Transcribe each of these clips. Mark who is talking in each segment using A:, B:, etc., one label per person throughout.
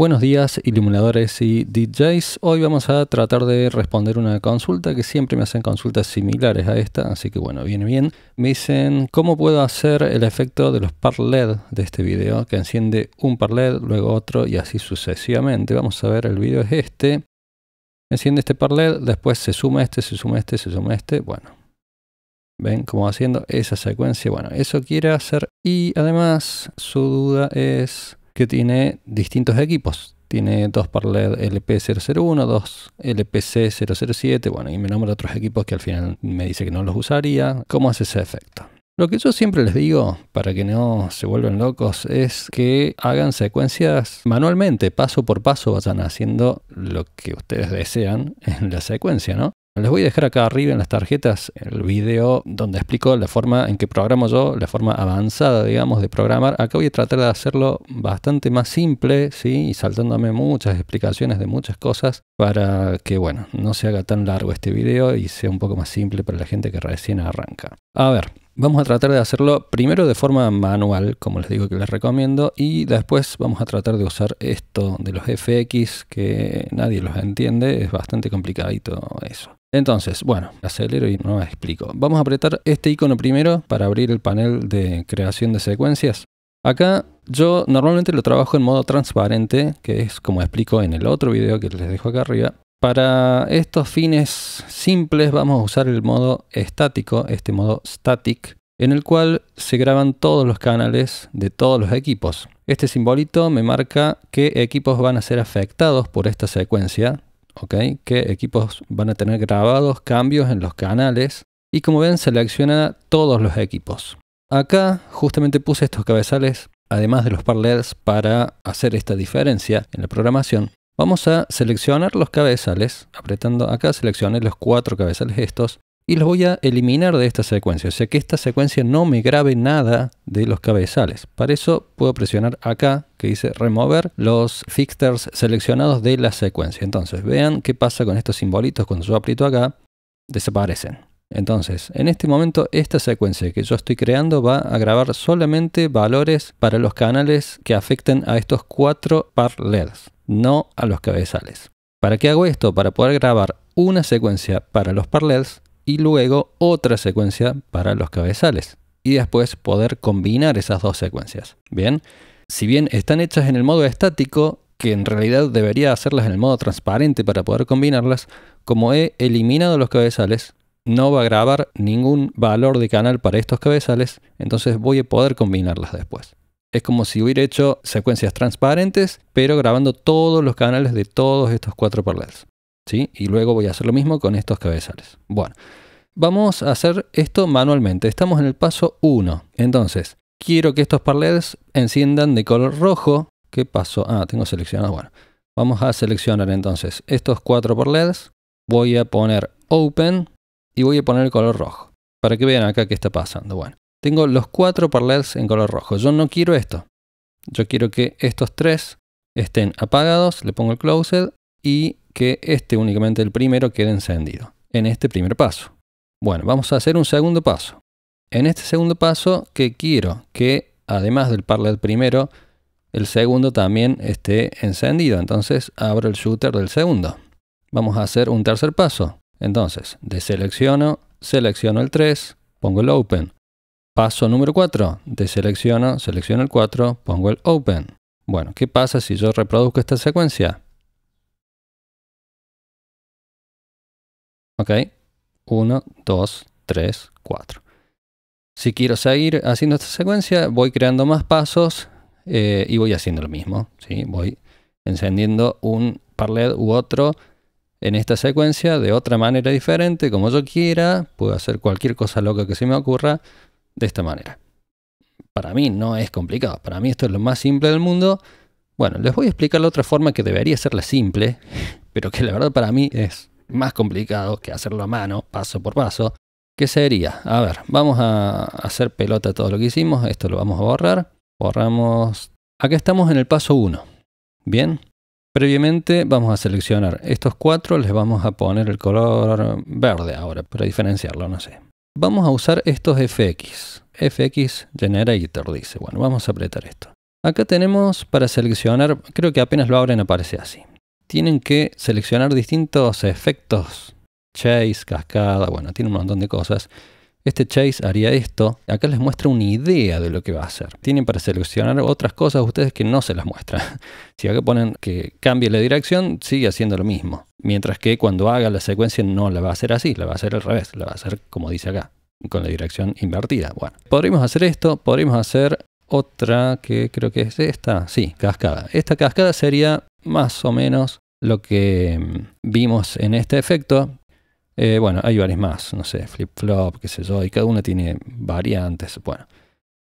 A: Buenos días, iluminadores y DJs. Hoy vamos a tratar de responder una consulta que siempre me hacen consultas similares a esta, así que bueno, viene bien. Me dicen, ¿cómo puedo hacer el efecto de los par LED de este video? Que enciende un par LED, luego otro y así sucesivamente. Vamos a ver, el video es este. Enciende este par LED, después se suma este, se suma este, se suma este. Bueno, ven como haciendo esa secuencia. Bueno, eso quiere hacer. Y además su duda es que tiene distintos equipos. Tiene dos Parler LP001, dos LPC007, bueno, y me nombra otros equipos que al final me dice que no los usaría. ¿Cómo hace ese efecto? Lo que yo siempre les digo, para que no se vuelvan locos, es que hagan secuencias manualmente, paso por paso, vayan haciendo lo que ustedes desean en la secuencia, ¿no? Les voy a dejar acá arriba en las tarjetas el video donde explico la forma en que programo yo, la forma avanzada, digamos, de programar. Acá voy a tratar de hacerlo bastante más simple, ¿sí? Y saltándome muchas explicaciones de muchas cosas para que, bueno, no se haga tan largo este video y sea un poco más simple para la gente que recién arranca. A ver, Vamos a tratar de hacerlo primero de forma manual, como les digo que les recomiendo, y después vamos a tratar de usar esto de los FX, que nadie los entiende, es bastante complicadito eso. Entonces, bueno, acelero y no explico. Vamos a apretar este icono primero para abrir el panel de creación de secuencias. Acá yo normalmente lo trabajo en modo transparente, que es como explico en el otro video que les dejo acá arriba. Para estos fines simples vamos a usar el modo estático, este modo static, en el cual se graban todos los canales de todos los equipos. Este simbolito me marca qué equipos van a ser afectados por esta secuencia, Ok, qué equipos van a tener grabados cambios en los canales y como ven selecciona todos los equipos. Acá justamente puse estos cabezales, además de los parlers, para hacer esta diferencia en la programación. Vamos a seleccionar los cabezales, apretando acá seleccioné los cuatro cabezales estos y los voy a eliminar de esta secuencia. O sea que esta secuencia no me grabe nada de los cabezales. Para eso puedo presionar acá que dice remover los fixtures seleccionados de la secuencia. Entonces vean qué pasa con estos simbolitos cuando yo aprieto acá, desaparecen. Entonces, en este momento esta secuencia que yo estoy creando va a grabar solamente valores para los canales que afecten a estos cuatro par no a los cabezales. ¿Para qué hago esto? Para poder grabar una secuencia para los par y luego otra secuencia para los cabezales y después poder combinar esas dos secuencias. Bien, si bien están hechas en el modo estático, que en realidad debería hacerlas en el modo transparente para poder combinarlas, como he eliminado los cabezales, no va a grabar ningún valor de canal para estos cabezales, entonces voy a poder combinarlas después. Es como si hubiera hecho secuencias transparentes, pero grabando todos los canales de todos estos cuatro paralelos. ¿sí? Y luego voy a hacer lo mismo con estos cabezales. Bueno, vamos a hacer esto manualmente. Estamos en el paso 1. Entonces, quiero que estos parlers enciendan de color rojo. ¿Qué pasó? Ah, tengo seleccionado. Bueno, vamos a seleccionar entonces estos cuatro parlers. Voy a poner Open y voy a poner el color rojo. Para que vean acá qué está pasando. Bueno, tengo los cuatro parlers en color rojo. Yo no quiero esto. Yo quiero que estos tres estén apagados. Le pongo el Closed y que este únicamente el primero quede encendido en este primer paso. Bueno, vamos a hacer un segundo paso. En este segundo paso que quiero que además del parlet primero, el segundo también esté encendido. Entonces abro el shooter del segundo. Vamos a hacer un tercer paso. Entonces, deselecciono, selecciono el 3, pongo el open. Paso número 4, deselecciono, selecciono el 4, pongo el open. Bueno, ¿qué pasa si yo reproduzco esta secuencia? ¿Ok? 1, 2, 3, 4. Si quiero seguir haciendo esta secuencia, voy creando más pasos eh, y voy haciendo lo mismo. ¿sí? Voy encendiendo un par LED u otro en esta secuencia de otra manera diferente, como yo quiera. Puedo hacer cualquier cosa loca que se me ocurra de esta manera. Para mí no es complicado, para mí esto es lo más simple del mundo. Bueno, les voy a explicar la otra forma que debería ser la simple, pero que la verdad para mí es más complicado que hacerlo a mano, paso por paso, que sería, a ver, vamos a hacer pelota todo lo que hicimos, esto lo vamos a borrar, borramos, acá estamos en el paso 1, bien, previamente vamos a seleccionar estos cuatro, les vamos a poner el color verde ahora para diferenciarlo, no sé. Vamos a usar estos FX, FX Generator dice, bueno, vamos a apretar esto. Acá tenemos para seleccionar, creo que apenas lo abren aparece así tienen que seleccionar distintos efectos. Chase, cascada, bueno, tiene un montón de cosas. Este Chase haría esto. Acá les muestra una idea de lo que va a hacer. Tienen para seleccionar otras cosas ustedes que no se las muestran. Si acá ponen que cambie la dirección, sigue haciendo lo mismo. Mientras que cuando haga la secuencia no la va a hacer así, la va a hacer al revés, la va a hacer como dice acá, con la dirección invertida. Bueno, podríamos hacer esto, podríamos hacer otra que creo que es esta. Sí, cascada. Esta cascada sería más o menos lo que mm, vimos en este efecto. Eh, bueno, hay varios más, no sé, flip-flop, qué sé yo, y cada una tiene variantes. Bueno,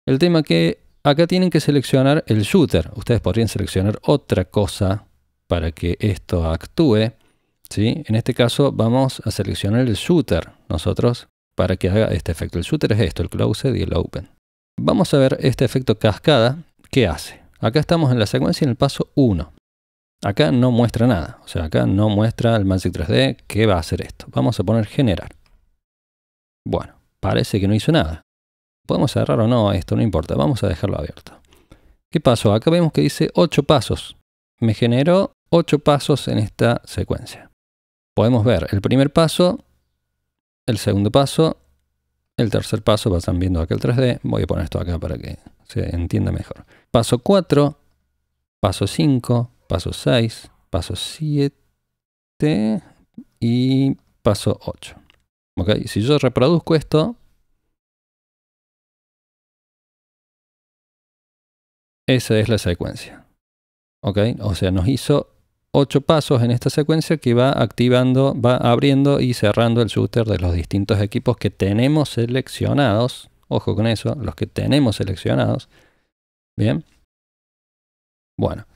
A: el tema que acá tienen que seleccionar el shooter. Ustedes podrían seleccionar otra cosa para que esto actúe. ¿sí? En este caso vamos a seleccionar el shooter nosotros para que haga este efecto. El shooter es esto, el closed y el open. Vamos a ver este efecto cascada, ¿qué hace? Acá estamos en la secuencia en el paso 1. Acá no muestra nada, o sea, acá no muestra el Magic 3D que va a hacer esto. Vamos a poner generar. Bueno, parece que no hizo nada. Podemos cerrar o no esto, no importa, vamos a dejarlo abierto. ¿Qué pasó? Acá vemos que dice 8 pasos. Me generó 8 pasos en esta secuencia. Podemos ver el primer paso, el segundo paso, el tercer paso, pasan viendo acá el 3D. Voy a poner esto acá para que se entienda mejor. Paso 4, paso 5, paso 6, paso 7 y paso 8. ¿Ok? Si yo reproduzco esto, esa es la secuencia. ¿Ok? O sea, nos hizo 8 pasos en esta secuencia que va activando, va abriendo y cerrando el shooter de los distintos equipos que tenemos seleccionados. Ojo con eso, los que tenemos seleccionados. Bien. Bueno,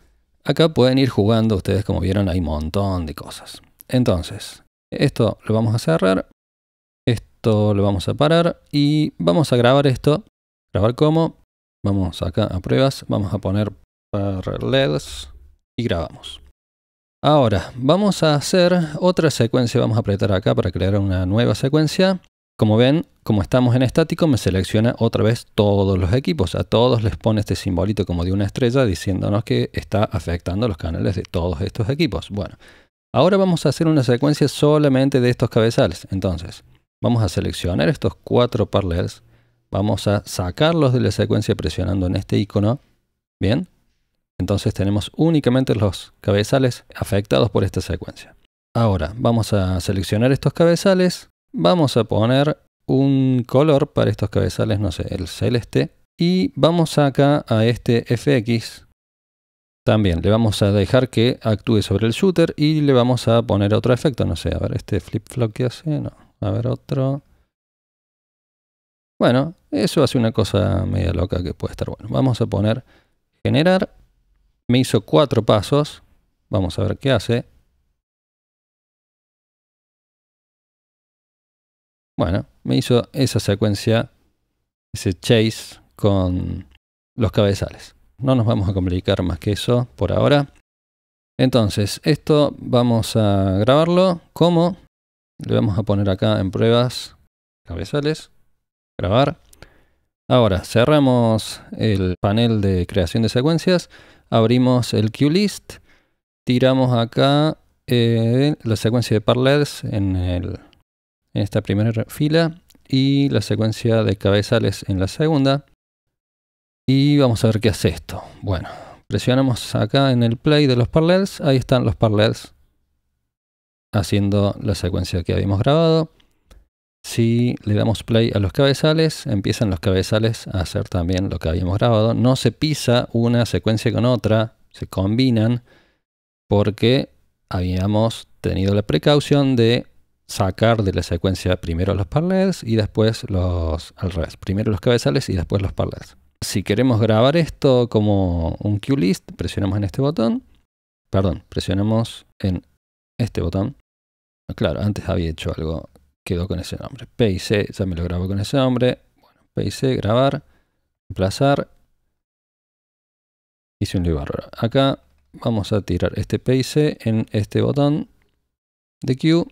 A: Acá pueden ir jugando, ustedes como vieron hay un montón de cosas. Entonces, esto lo vamos a cerrar, esto lo vamos a parar y vamos a grabar esto. ¿Grabar cómo? Vamos acá a pruebas, vamos a poner parallels y grabamos. Ahora, vamos a hacer otra secuencia, vamos a apretar acá para crear una nueva secuencia como ven, como estamos en estático, me selecciona otra vez todos los equipos. A todos les pone este simbolito como de una estrella diciéndonos que está afectando los canales de todos estos equipos. Bueno, ahora vamos a hacer una secuencia solamente de estos cabezales. Entonces, vamos a seleccionar estos cuatro parallels. Vamos a sacarlos de la secuencia presionando en este icono. Bien. Entonces tenemos únicamente los cabezales afectados por esta secuencia. Ahora vamos a seleccionar estos cabezales, Vamos a poner un color para estos cabezales, no sé, el celeste. Y vamos acá a este FX. También le vamos a dejar que actúe sobre el shooter y le vamos a poner otro efecto. No sé, a ver, este flip-flop que hace, no. A ver, otro. Bueno, eso hace una cosa media loca que puede estar bueno. Vamos a poner generar. Me hizo cuatro pasos. Vamos a ver qué hace. Bueno, me hizo esa secuencia, ese chase con los cabezales. No nos vamos a complicar más que eso por ahora. Entonces, esto vamos a grabarlo como le vamos a poner acá en pruebas cabezales, grabar. Ahora cerramos el panel de creación de secuencias, abrimos el QList. list, tiramos acá eh, la secuencia de parlers en el en esta primera fila y la secuencia de cabezales en la segunda. Y vamos a ver qué hace esto. Bueno, presionamos acá en el play de los parallels. Ahí están los parallels haciendo la secuencia que habíamos grabado. Si le damos play a los cabezales, empiezan los cabezales a hacer también lo que habíamos grabado. No se pisa una secuencia con otra, se combinan porque habíamos tenido la precaución de sacar de la secuencia primero los parlets y después los al revés, primero los cabezales y después los parlets. Si queremos grabar esto como un cue list, presionamos en este botón. Perdón, presionamos en este botón. Claro, antes había hecho algo, quedó con ese nombre. P C, ya me lo grabo con ese nombre. Bueno, C, grabar, emplazar. Hice un libro. Acá vamos a tirar este P C en este botón de cue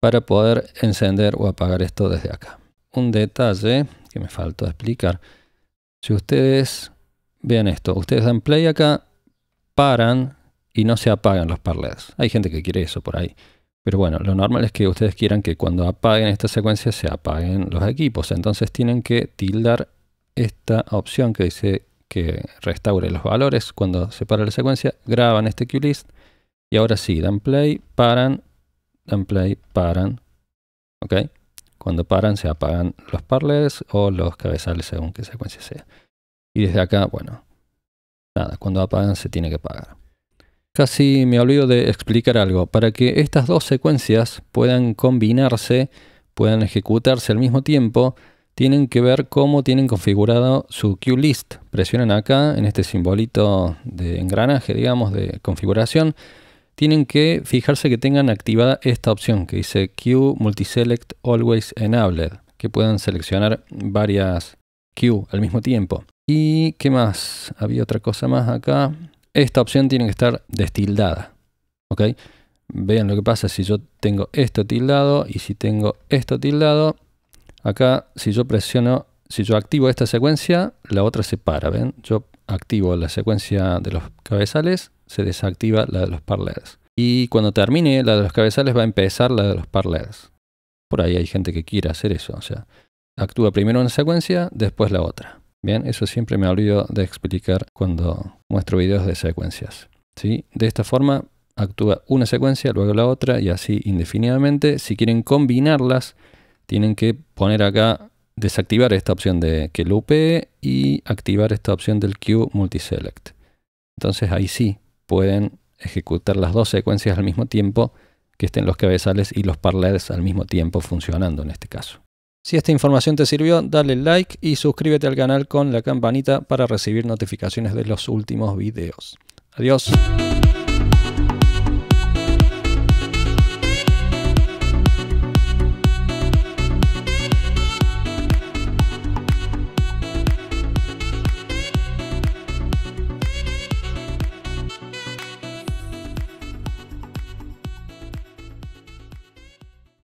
A: para poder encender o apagar esto desde acá. Un detalle que me faltó explicar. Si ustedes vean esto, ustedes dan play acá, paran y no se apagan los ParLeds. Hay gente que quiere eso por ahí. Pero bueno, lo normal es que ustedes quieran que cuando apaguen esta secuencia se apaguen los equipos. Entonces tienen que tildar esta opción que dice que restaure los valores cuando se para la secuencia. Graban este QList y ahora sí, dan play, paran paran. ¿Ok? Cuando paran se apagan los parles o los cabezales según qué secuencia sea. Y desde acá, bueno, nada, cuando apagan se tiene que pagar. Casi me olvido de explicar algo. Para que estas dos secuencias puedan combinarse, puedan ejecutarse al mismo tiempo, tienen que ver cómo tienen configurado su queue list. Presionan acá en este simbolito de engranaje, digamos, de configuración tienen que fijarse que tengan activada esta opción que dice Queue Multiselect Always Enabled, que puedan seleccionar varias Q al mismo tiempo. ¿Y qué más? Había otra cosa más acá. Esta opción tiene que estar destildada. ¿Ok? Vean lo que pasa si yo tengo esto tildado y si tengo esto tildado. Acá, si yo presiono, si yo activo esta secuencia, la otra se para. ¿Ven? Yo activo la secuencia de los cabezales, se desactiva la de los parlers. Y cuando termine la de los cabezales va a empezar la de los parlers. Por ahí hay gente que quiere hacer eso, o sea, actúa primero una secuencia, después la otra. Bien, eso siempre me olvido de explicar cuando muestro videos de secuencias. ¿sí? De esta forma actúa una secuencia, luego la otra y así indefinidamente. Si quieren combinarlas, tienen que poner acá desactivar esta opción de que lupe y activar esta opción del queue multiselect. Entonces ahí sí pueden ejecutar las dos secuencias al mismo tiempo, que estén los cabezales y los parlers al mismo tiempo funcionando en este caso. Si esta información te sirvió, dale like y suscríbete al canal con la campanita para recibir notificaciones de los últimos videos. Adiós.